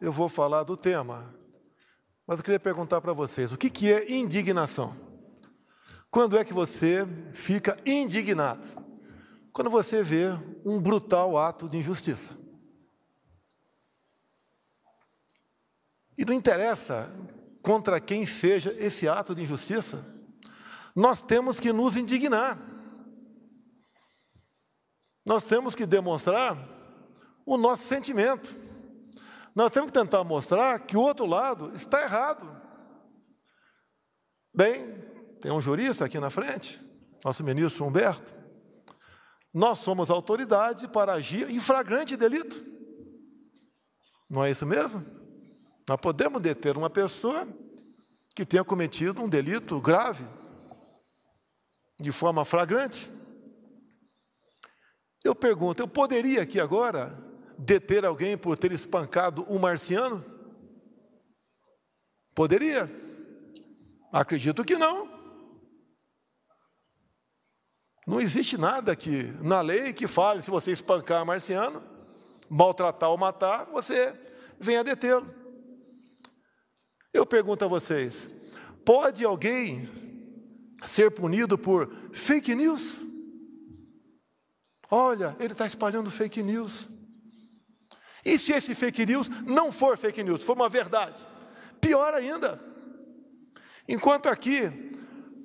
eu vou falar do tema. Mas eu queria perguntar para vocês: o que, que é indignação? Quando é que você fica indignado? Quando você vê um brutal ato de injustiça. E não interessa contra quem seja esse ato de injustiça, nós temos que nos indignar. Nós temos que demonstrar o nosso sentimento. Nós temos que tentar mostrar que o outro lado está errado. Bem, tem um jurista aqui na frente, nosso ministro Humberto. Nós somos autoridade para agir em flagrante delito. Não é isso mesmo? Nós podemos deter uma pessoa que tenha cometido um delito grave, de forma flagrante. Eu pergunto, eu poderia aqui agora deter alguém por ter espancado um marciano? Poderia? Acredito que não. Não existe nada que na lei que fale se você espancar marciano, maltratar ou matar, você venha detê-lo. Eu pergunto a vocês: pode alguém ser punido por fake news? Olha, ele está espalhando fake news. E se esse fake news não for fake news, for uma verdade? Pior ainda. Enquanto aqui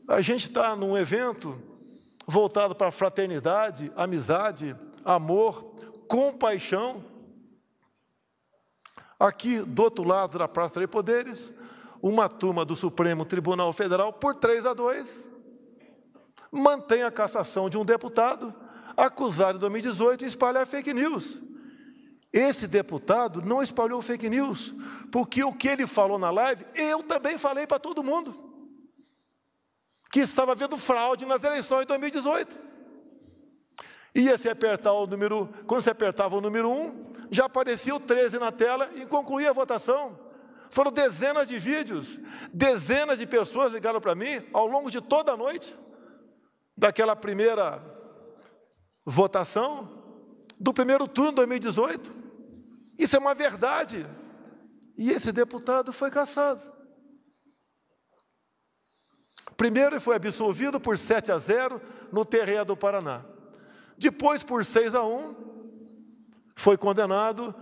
a gente está num evento voltado para fraternidade, amizade, amor, compaixão, aqui do outro lado da Praça Três Poderes, uma turma do Supremo Tribunal Federal, por 3 a 2, mantém a cassação de um deputado acusado em 2018 de espalhar fake news. Esse deputado não espalhou fake news, porque o que ele falou na live, eu também falei para todo mundo. Que estava havendo fraude nas eleições de 2018. Ia se apertar o número, quando se apertava o número 1, já aparecia o 13 na tela e concluía a votação. Foram dezenas de vídeos, dezenas de pessoas ligaram para mim ao longo de toda a noite, daquela primeira votação, do primeiro turno de 2018. Isso é uma verdade. E esse deputado foi cassado. Primeiro ele foi absolvido por 7 a 0 no terreno do Paraná. Depois, por 6 a 1, foi condenado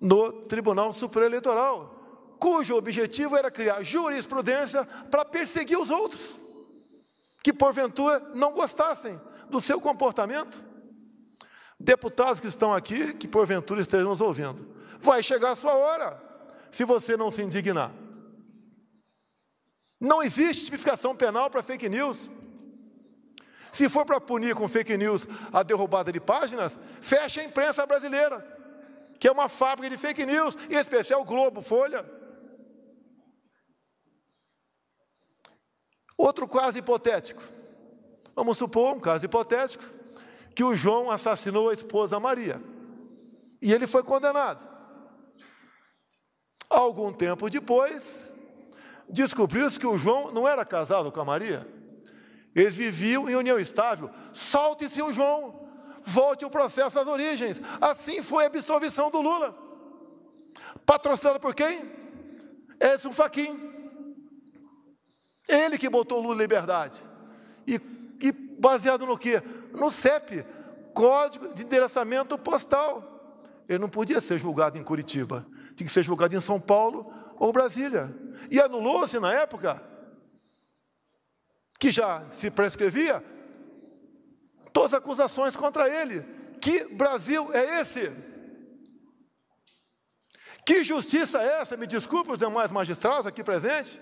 no Tribunal Supremo Eleitoral, cujo objetivo era criar jurisprudência para perseguir os outros que porventura não gostassem do seu comportamento. Deputados que estão aqui, que porventura estejam nos ouvindo, vai chegar a sua hora, se você não se indignar. Não existe tipificação penal para fake news. Se for para punir com fake news a derrubada de páginas, fecha a imprensa brasileira, que é uma fábrica de fake news, em especial Globo, Folha. Outro caso hipotético. Vamos supor um caso hipotético que o João assassinou a esposa Maria. E ele foi condenado. Algum tempo depois, descobriu-se que o João não era casado com a Maria. Eles viviam em união estável. Solte-se o João, volte o processo às origens. Assim foi a absolvição do Lula. Patrocinado por quem? Edson Fachin. Ele que botou o Lula em liberdade. E, e baseado no quê? no CEP, Código de Endereçamento Postal. Ele não podia ser julgado em Curitiba, tinha que ser julgado em São Paulo ou Brasília. E anulou-se na época, que já se prescrevia, todas as acusações contra ele. Que Brasil é esse? Que justiça é essa? Me desculpe os demais magistrados aqui presentes.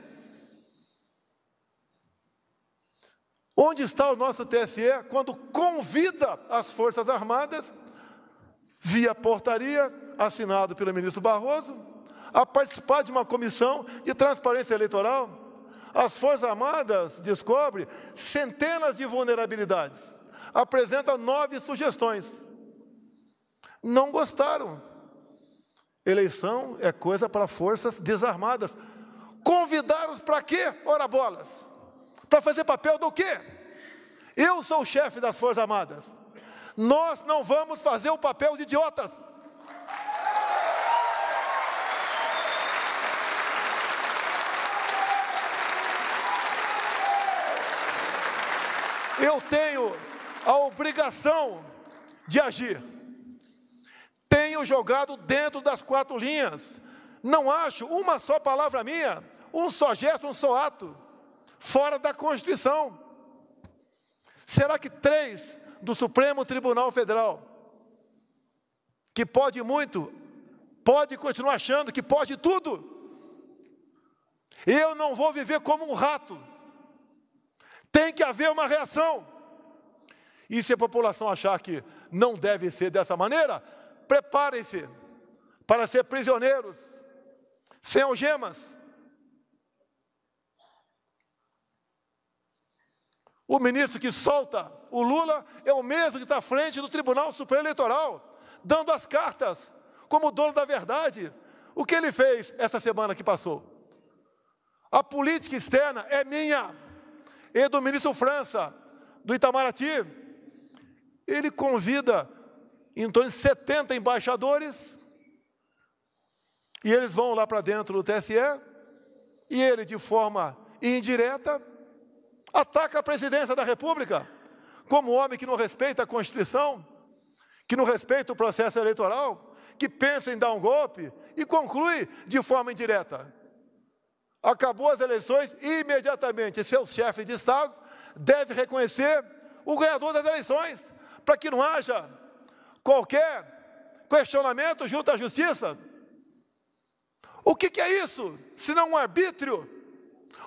Onde está o nosso TSE quando convida as Forças Armadas, via portaria, assinado pelo ministro Barroso, a participar de uma comissão de transparência eleitoral? As Forças Armadas descobrem centenas de vulnerabilidades, apresenta nove sugestões. Não gostaram. Eleição é coisa para forças desarmadas. Convidaram para quê? Ora bolas! Para fazer papel do quê? Eu sou o chefe das Forças Armadas. Nós não vamos fazer o papel de idiotas. Eu tenho a obrigação de agir. Tenho jogado dentro das quatro linhas. Não acho uma só palavra minha, um só gesto, um só ato fora da Constituição. Será que três do Supremo Tribunal Federal, que pode muito, pode continuar achando que pode tudo? Eu não vou viver como um rato. Tem que haver uma reação. E se a população achar que não deve ser dessa maneira, preparem-se para ser prisioneiros, sem algemas, O ministro que solta o Lula é o mesmo que está à frente do Tribunal Supremo Eleitoral, dando as cartas como dono da verdade. O que ele fez essa semana que passou? A política externa é minha e do ministro França, do Itamaraty. Ele convida em torno de 70 embaixadores e eles vão lá para dentro do TSE e ele, de forma indireta, Ataca a presidência da República como homem que não respeita a Constituição, que não respeita o processo eleitoral, que pensa em dar um golpe e conclui de forma indireta. Acabou as eleições imediatamente. Seu chefe de Estado deve reconhecer o ganhador das eleições, para que não haja qualquer questionamento junto à justiça. O que, que é isso, se não um arbítrio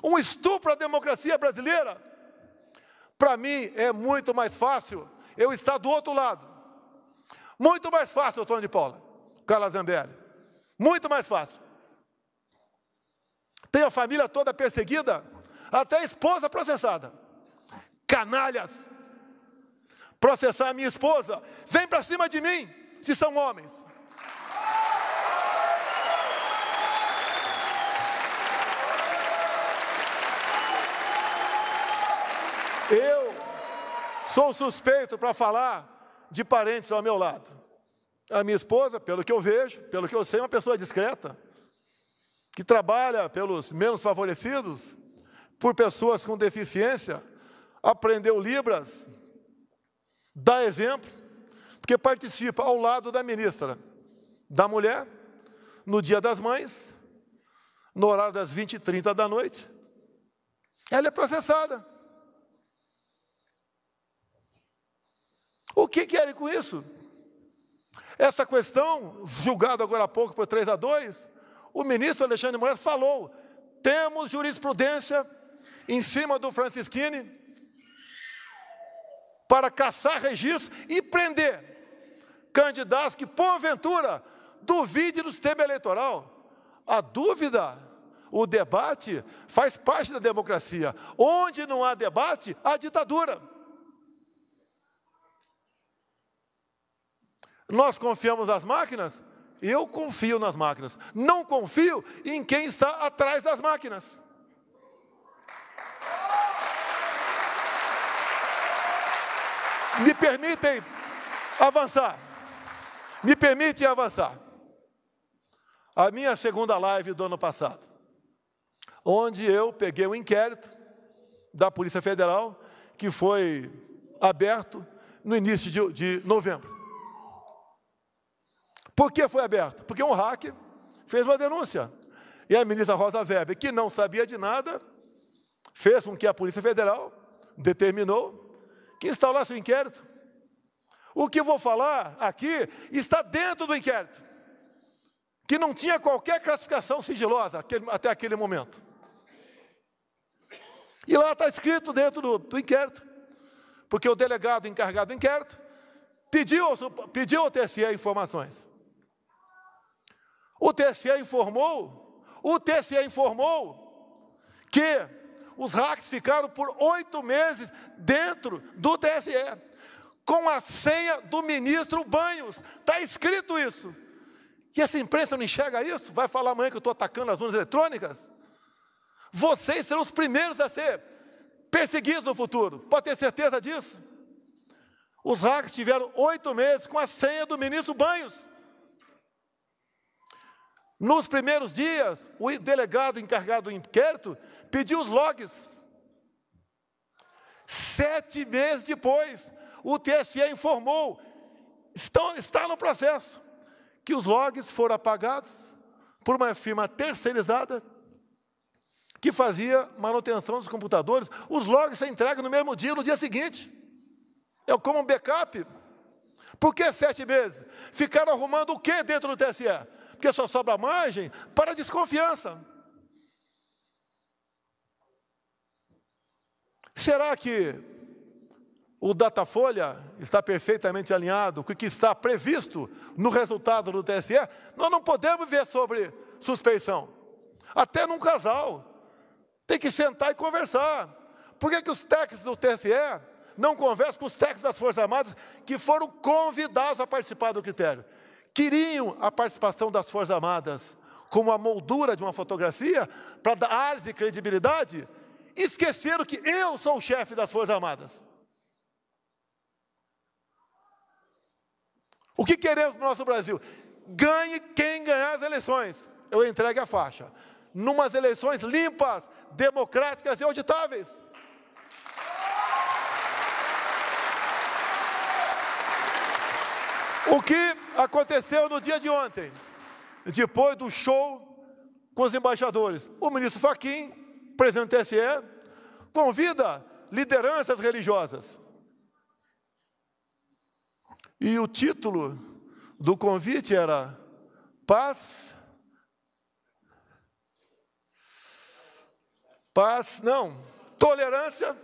um estupro à democracia brasileira. Para mim é muito mais fácil eu estar do outro lado. Muito mais fácil, Antônio de Paula, Carla Zambelli. Muito mais fácil. Tem a família toda perseguida, até a esposa processada. Canalhas! Processar a minha esposa, vem para cima de mim, se são homens. Eu sou suspeito para falar de parentes ao meu lado. A minha esposa, pelo que eu vejo, pelo que eu sei, é uma pessoa discreta, que trabalha pelos menos favorecidos, por pessoas com deficiência, aprendeu Libras, dá exemplo, porque participa ao lado da ministra, da mulher, no dia das mães, no horário das 20 h 30 da noite. Ela é processada. O que querem com isso? Essa questão, julgada agora há pouco por 3 a 2, o ministro Alexandre Moraes falou: temos jurisprudência em cima do Francisquini para caçar registros e prender candidatos que, porventura, duvide do sistema eleitoral. A dúvida, o debate, faz parte da democracia. Onde não há debate, há ditadura. Nós confiamos nas máquinas? Eu confio nas máquinas. Não confio em quem está atrás das máquinas. Me permitem avançar. Me permitem avançar. A minha segunda live do ano passado, onde eu peguei um inquérito da Polícia Federal que foi aberto no início de, de novembro. Por que foi aberto? Porque um hacker fez uma denúncia. E a ministra Rosa Weber, que não sabia de nada, fez com que a Polícia Federal determinou que instalasse o um inquérito. O que vou falar aqui está dentro do inquérito, que não tinha qualquer classificação sigilosa até aquele momento. E lá está escrito dentro do, do inquérito, porque o delegado encarregado do inquérito pediu, pediu ao TSE informações. O TSE informou, o TSE informou que os hacks ficaram por oito meses dentro do TSE, com a senha do ministro Banhos. Está escrito isso. E essa imprensa não enxerga isso? Vai falar amanhã que eu estou atacando as urnas eletrônicas? Vocês serão os primeiros a ser perseguidos no futuro. Pode ter certeza disso? Os hackers tiveram oito meses com a senha do ministro Banhos. Nos primeiros dias, o delegado encarregado do inquérito pediu os logs. Sete meses depois, o TSE informou, estão, está no processo, que os logs foram apagados por uma firma terceirizada que fazia manutenção dos computadores. Os logs são entregues no mesmo dia, no dia seguinte. É como um backup. Por que sete meses? Ficaram arrumando o que dentro do TSE? que só sobra margem para a desconfiança. Será que o Datafolha está perfeitamente alinhado com o que está previsto no resultado do TSE? Nós não podemos ver sobre suspeição. Até num casal. Tem que sentar e conversar. Por que, que os técnicos do TSE não conversam com os técnicos das Forças Armadas que foram convidados a participar do critério? queriam a participação das Forças Armadas como a moldura de uma fotografia para dar ar de credibilidade, esqueceram que eu sou o chefe das Forças Armadas. O que queremos para o nosso Brasil? Ganhe quem ganhar as eleições. Eu entregue a faixa. Numas eleições limpas, democráticas e auditáveis. O que aconteceu no dia de ontem, depois do show com os embaixadores? O ministro Faquim, presidente do TSE, convida lideranças religiosas. E o título do convite era Paz. Paz, não, tolerância,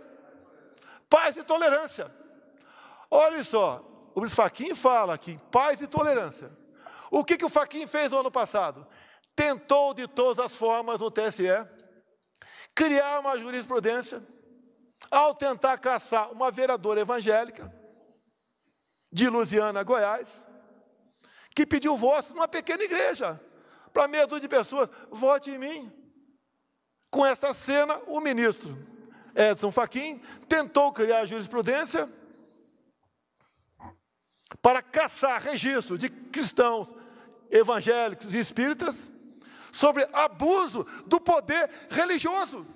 paz e tolerância. Olha só, o Faquin fala aqui, paz e tolerância. O que, que o Faquin fez no ano passado? Tentou de todas as formas no TSE criar uma jurisprudência ao tentar caçar uma vereadora evangélica de Lusiana, Goiás, que pediu voto numa pequena igreja para meia dúzia de pessoas, vote em mim. Com essa cena, o ministro Edson Fachin tentou criar jurisprudência para caçar registro de cristãos evangélicos e espíritas sobre abuso do poder religioso.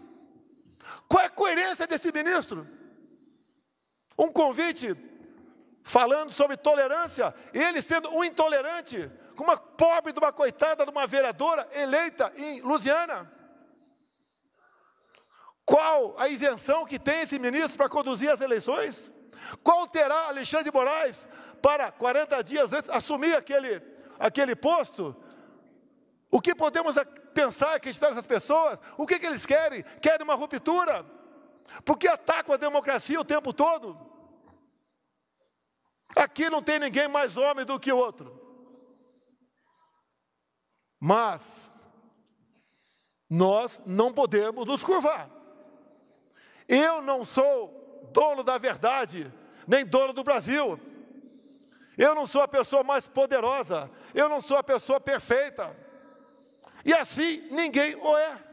Qual é a coerência desse ministro? Um convite falando sobre tolerância, ele sendo um intolerante, com uma pobre de uma coitada de uma vereadora eleita em Lusiana. Qual a isenção que tem esse ministro para conduzir as eleições? Qual terá Alexandre de Moraes para 40 dias antes assumir aquele, aquele posto? O que podemos pensar que estão essas pessoas? O que, que eles querem? Querem uma ruptura? Porque atacam a democracia o tempo todo? Aqui não tem ninguém mais homem do que o outro. Mas nós não podemos nos curvar. Eu não sou dono da verdade, nem dono do Brasil. Eu não sou a pessoa mais poderosa, eu não sou a pessoa perfeita. E assim ninguém o é.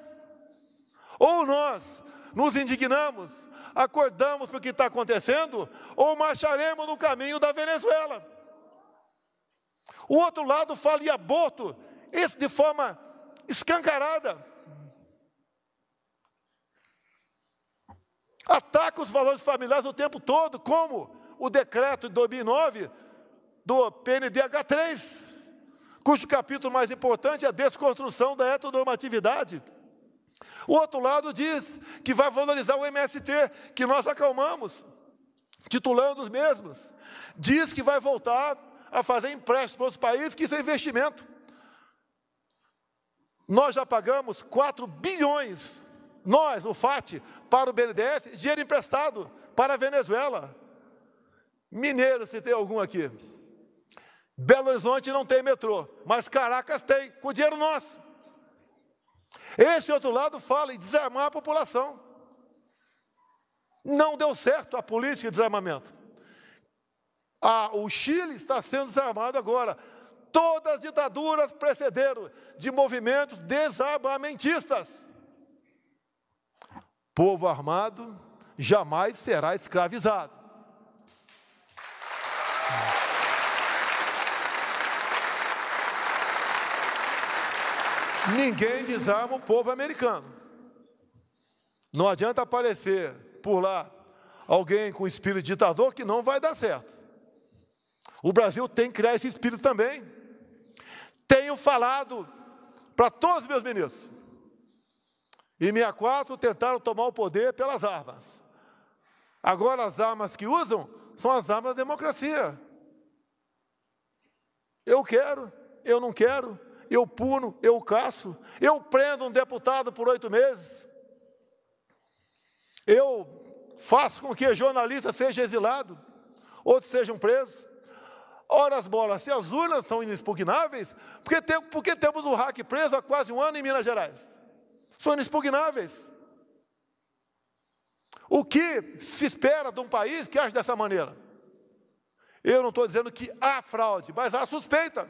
Ou nós nos indignamos, acordamos para o que está acontecendo, ou marcharemos no caminho da Venezuela. O outro lado fala em aborto, isso de forma escancarada. Ataca os valores familiares o tempo todo, como o decreto de 2009 do PNDH3, cujo capítulo mais importante é a desconstrução da heteronormatividade. O outro lado diz que vai valorizar o MST, que nós acalmamos, titulando os mesmos. Diz que vai voltar a fazer empréstimos para os países, que isso é investimento. Nós já pagamos 4 bilhões, nós, o FAT, para o BNDES, dinheiro emprestado para a Venezuela. Mineiro, se tem algum aqui. Belo Horizonte não tem metrô, mas Caracas tem, com dinheiro nosso. Esse outro lado fala em desarmar a população. Não deu certo a política de desarmamento. Ah, o Chile está sendo desarmado agora. Todas as ditaduras precederam de movimentos desarmamentistas. Povo armado jamais será escravizado. Ninguém desarma o povo americano. Não adianta aparecer por lá alguém com espírito ditador que não vai dar certo. O Brasil tem que criar esse espírito também. Tenho falado para todos os meus ministros. Em 64 tentaram tomar o poder pelas armas. Agora as armas que usam são as armas da democracia. Eu quero, eu não quero, eu puno, eu caço, eu prendo um deputado por oito meses, eu faço com que jornalista seja exilado, outros sejam presos. Ora as bolas, se as urnas são inexpugnáveis, porque, tem, temos o RAC preso há quase um ano em Minas Gerais. São inexpugnáveis. O que se espera de um país que age dessa maneira? Eu não estou dizendo que há fraude, mas há suspeita.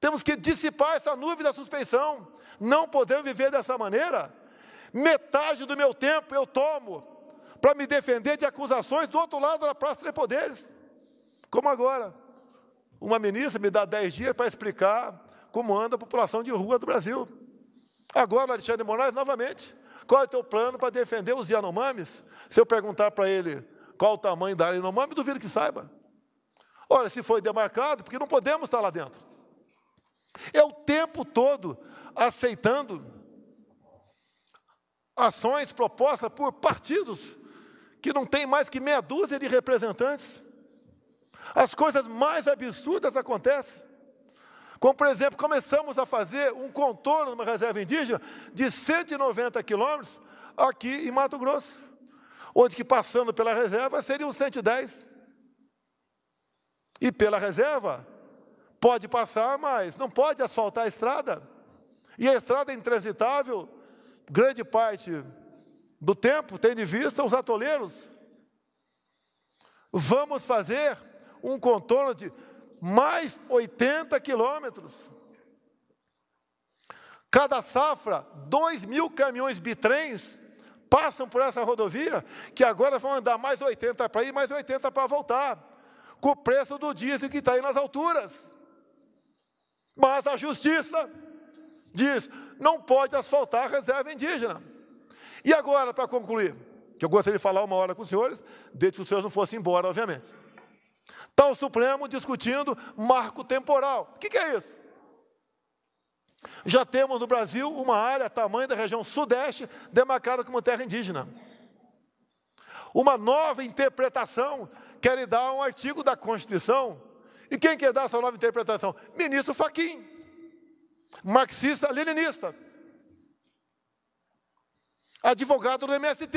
Temos que dissipar essa nuvem da suspeição. Não podemos viver dessa maneira. Metade do meu tempo eu tomo para me defender de acusações do outro lado da Praça de Poderes. Como agora. Uma ministra me dá dez dias para explicar como anda a população de rua do Brasil. Agora, Alexandre Moraes, novamente. Qual é o teu plano para defender os Yanomamis? Se eu perguntar para ele qual o tamanho da área Yanomami, duvido que saiba. Olha, se foi demarcado, porque não podemos estar lá dentro. É o tempo todo aceitando ações propostas por partidos que não têm mais que meia dúzia de representantes. As coisas mais absurdas acontecem. Como, por exemplo, começamos a fazer um contorno numa reserva indígena de 190 quilômetros aqui em Mato Grosso, onde que passando pela reserva seriam 110. E pela reserva Pode passar, mas não pode asfaltar a estrada. E a estrada é intransitável, grande parte do tempo, tem de vista os atoleiros. Vamos fazer um contorno de mais 80 quilômetros. Cada safra, 2 mil caminhões bitrens passam por essa rodovia, que agora vão andar mais 80 para ir, mais 80 para voltar, com o preço do diesel que está aí nas alturas. Mas a justiça diz: não pode asfaltar a reserva indígena. E agora, para concluir, que eu gostaria de falar uma hora com os senhores, desde que os senhores não fossem embora, obviamente. Está o Supremo discutindo marco temporal. O que, que é isso? Já temos no Brasil uma área, tamanho da região sudeste, demarcada como terra indígena. Uma nova interpretação querem dar um artigo da Constituição e quem quer dar essa nova interpretação? Ministro Faquim, marxista leninista, advogado do MST.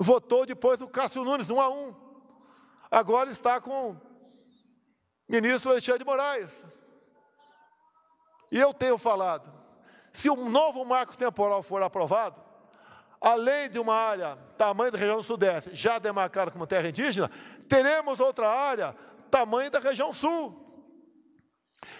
Votou depois o Cássio Nunes, um a um. Agora está com o ministro Alexandre de Moraes. E eu tenho falado, se um novo marco temporal for aprovado, além de uma área, tamanho da região sudeste, já demarcada como terra indígena, teremos outra área, tamanho da região sul,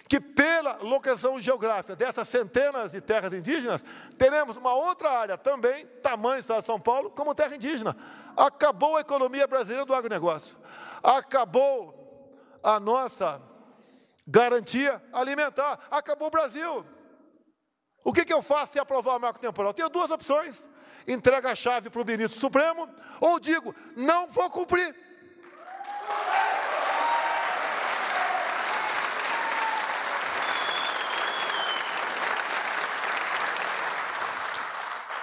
que pela locação geográfica dessas centenas de terras indígenas, teremos uma outra área também, tamanho do Estado de São Paulo, como terra indígena. Acabou a economia brasileira do agronegócio. Acabou a nossa garantia alimentar. Acabou o Brasil. O que, que eu faço se aprovar o marco temporal? Tenho duas opções entrega a chave para o ministro Supremo, ou digo, não vou cumprir.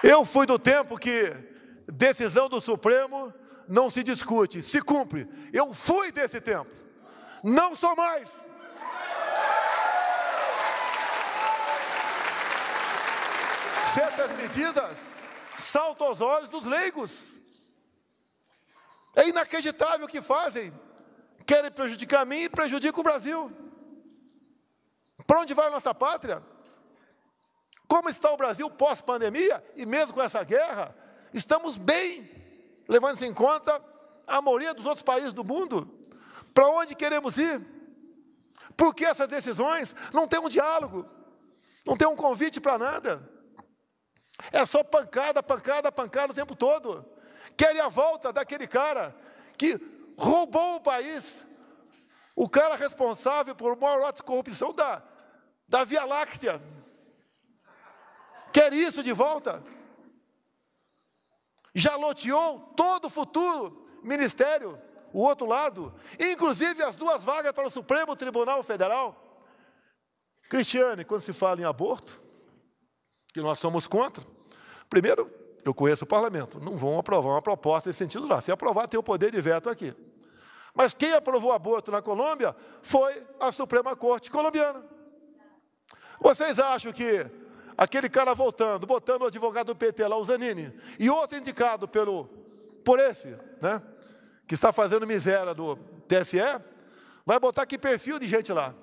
Eu fui do tempo que decisão do Supremo não se discute, se cumpre. Eu fui desse tempo. Não sou mais. Certas medidas salta aos olhos dos leigos. É inacreditável o que fazem. Querem prejudicar a mim e prejudicam o Brasil. Para onde vai a nossa pátria? Como está o Brasil pós-pandemia e mesmo com essa guerra? Estamos bem, levando-se em conta a maioria dos outros países do mundo. Para onde queremos ir? Por que essas decisões? Não tem um diálogo, não tem um convite para nada. É só pancada, pancada, pancada o tempo todo. Querem a volta daquele cara que roubou o país. O cara responsável por maior ato de corrupção da, da Via Láctea. Quer isso de volta? Já loteou todo o futuro ministério, o outro lado, inclusive as duas vagas para o Supremo Tribunal Federal. Cristiane, quando se fala em aborto, que nós somos contra, Primeiro, eu conheço o parlamento, não vão aprovar uma proposta nesse sentido lá. Se aprovar, tem o poder de veto aqui. Mas quem aprovou aborto na Colômbia foi a Suprema Corte colombiana. Vocês acham que aquele cara voltando, botando o advogado do PT lá, o Zanini, e outro indicado pelo, por esse, né, que está fazendo miséria do TSE, vai botar que perfil de gente lá?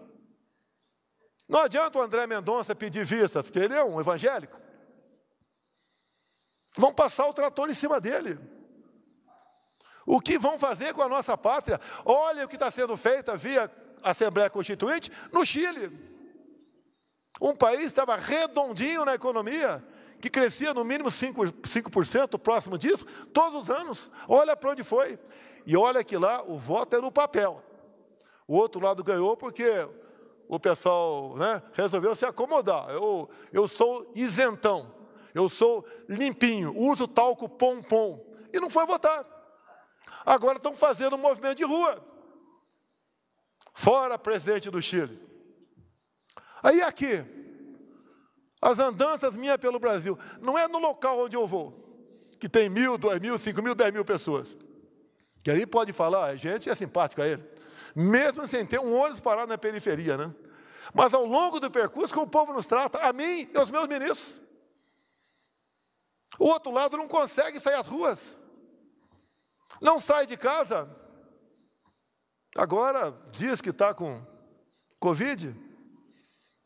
Não adianta o André Mendonça pedir vistas, que ele é um evangélico. Vão passar o trator em cima dele. O que vão fazer com a nossa pátria? Olha o que está sendo feito via Assembleia Constituinte no Chile. Um país estava redondinho na economia, que crescia no mínimo 5%, 5% próximo disso, todos os anos. Olha para onde foi. E olha que lá o voto é no papel. O outro lado ganhou porque o pessoal né, resolveu se acomodar. Eu, eu sou isentão eu sou limpinho, uso talco pompom. E não foi votar. Agora estão fazendo um movimento de rua. Fora presidente do Chile. Aí aqui, as andanças minhas pelo Brasil, não é no local onde eu vou, que tem mil, dois mil, cinco mil, dez mil pessoas. Que ali pode falar, a ah, gente é simpático a ele. Mesmo sem ter um ônibus parado na periferia, né? Mas ao longo do percurso, como o povo nos trata, a mim e aos meus ministros. O outro lado não consegue sair às ruas, não sai de casa. Agora diz que está com Covid,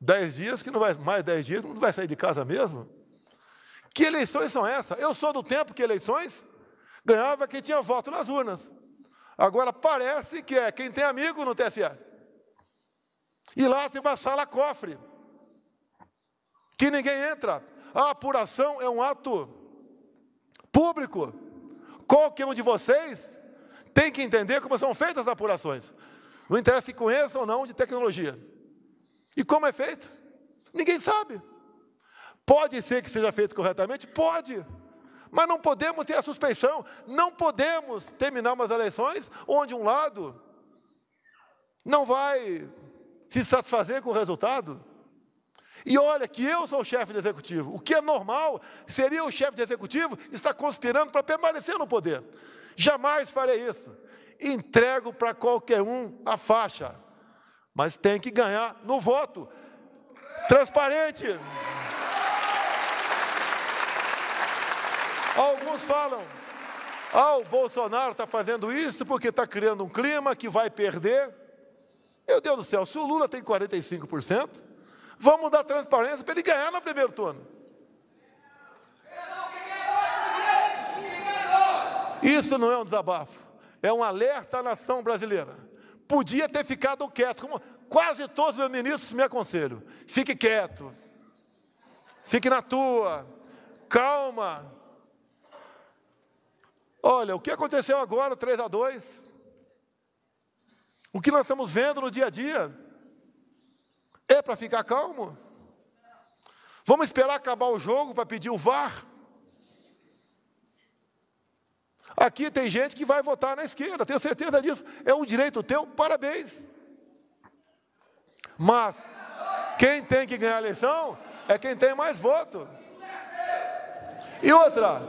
dez dias, que não vai mais dez dias, não vai sair de casa mesmo. Que eleições são essas? Eu sou do tempo que eleições ganhava quem tinha voto nas urnas. Agora parece que é quem tem amigo no TSE. E lá tem uma sala cofre, que ninguém entra. A apuração é um ato público. Qualquer um de vocês tem que entender como são feitas as apurações. Não interessa se conheça ou não de tecnologia. E como é feito? Ninguém sabe. Pode ser que seja feito corretamente? Pode. Mas não podemos ter a suspeição, não podemos terminar umas eleições onde um lado não vai se satisfazer com o resultado e olha que eu sou o chefe de executivo. O que é normal seria o chefe de executivo estar conspirando para permanecer no poder. Jamais farei isso. Entrego para qualquer um a faixa, mas tem que ganhar no voto. Transparente. Alguns falam, ah, o Bolsonaro está fazendo isso porque está criando um clima que vai perder. Meu Deus do céu, se o Lula tem 45%, Vamos dar transparência para ele ganhar no primeiro turno. Isso não é um desabafo, é um alerta à nação brasileira. Podia ter ficado quieto, como quase todos os meus ministros me aconselham. Fique quieto, fique na tua, calma. Olha, o que aconteceu agora, 3 a 2? O que nós estamos vendo no dia a dia? É para ficar calmo? Vamos esperar acabar o jogo para pedir o VAR? Aqui tem gente que vai votar na esquerda, tenho certeza disso. É um direito teu, parabéns. Mas quem tem que ganhar a eleição é quem tem mais voto. E outra,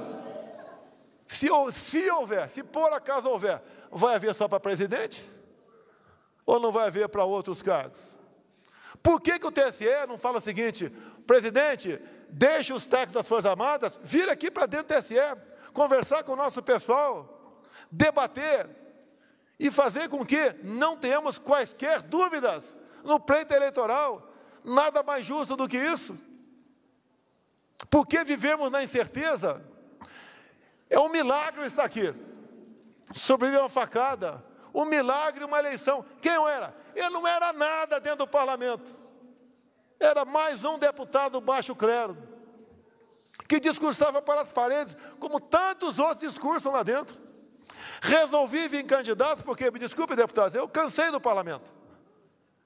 se, se houver, se por acaso houver, vai haver só para presidente? Ou não vai haver para outros cargos? Por que, que o TSE não fala o seguinte, presidente, deixe os técnicos das Forças Armadas vir aqui para dentro do TSE, conversar com o nosso pessoal, debater e fazer com que não tenhamos quaisquer dúvidas no pleito eleitoral. Nada mais justo do que isso. Por que vivemos na incerteza? É um milagre estar aqui. Sobreviver uma facada, um milagre, uma eleição. Quem eu era? Eu não era nada dentro do parlamento. Era mais um deputado baixo clero, que discursava para as paredes, como tantos outros discursam lá dentro. Resolvi vir candidato, porque, me desculpe, deputados, eu cansei do parlamento.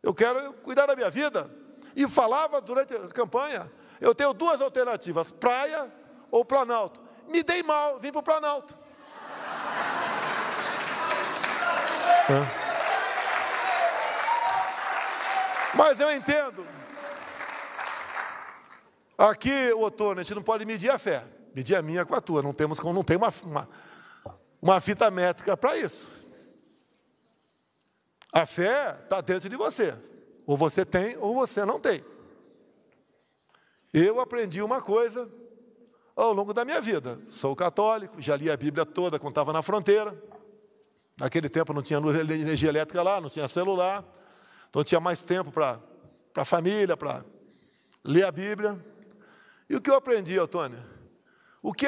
Eu quero cuidar da minha vida. E falava durante a campanha, eu tenho duas alternativas, praia ou Planalto. Me dei mal, vim para o Planalto. Mas eu entendo. Aqui, outono, a gente não pode medir a fé. Medir a minha com a tua. Não temos não tem uma, uma, uma fita métrica para isso. A fé está dentro de você. Ou você tem ou você não tem. Eu aprendi uma coisa ao longo da minha vida. Sou católico, já li a Bíblia toda quando estava na fronteira. Naquele tempo não tinha energia elétrica lá, não tinha celular, então tinha mais tempo para a família, para ler a Bíblia. E o que eu aprendi, Antônio? O que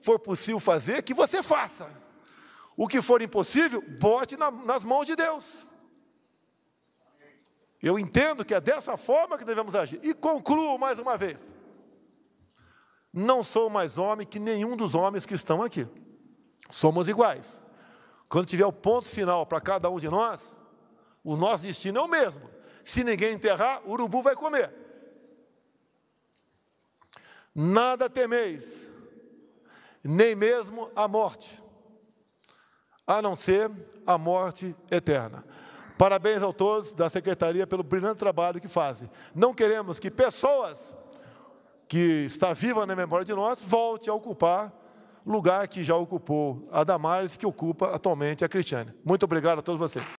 for possível fazer, que você faça. O que for impossível, bote na, nas mãos de Deus. Eu entendo que é dessa forma que devemos agir. E concluo mais uma vez. Não sou mais homem que nenhum dos homens que estão aqui. Somos iguais. Quando tiver o ponto final para cada um de nós, o nosso destino é o mesmo. Se ninguém enterrar, o urubu vai comer. Nada temeis, nem mesmo a morte, a não ser a morte eterna. Parabéns a todos da secretaria pelo brilhante trabalho que fazem. Não queremos que pessoas que está viva na memória de nós volte a ocupar lugar que já ocupou a Damares, que ocupa atualmente a Cristiane. Muito obrigado a todos vocês.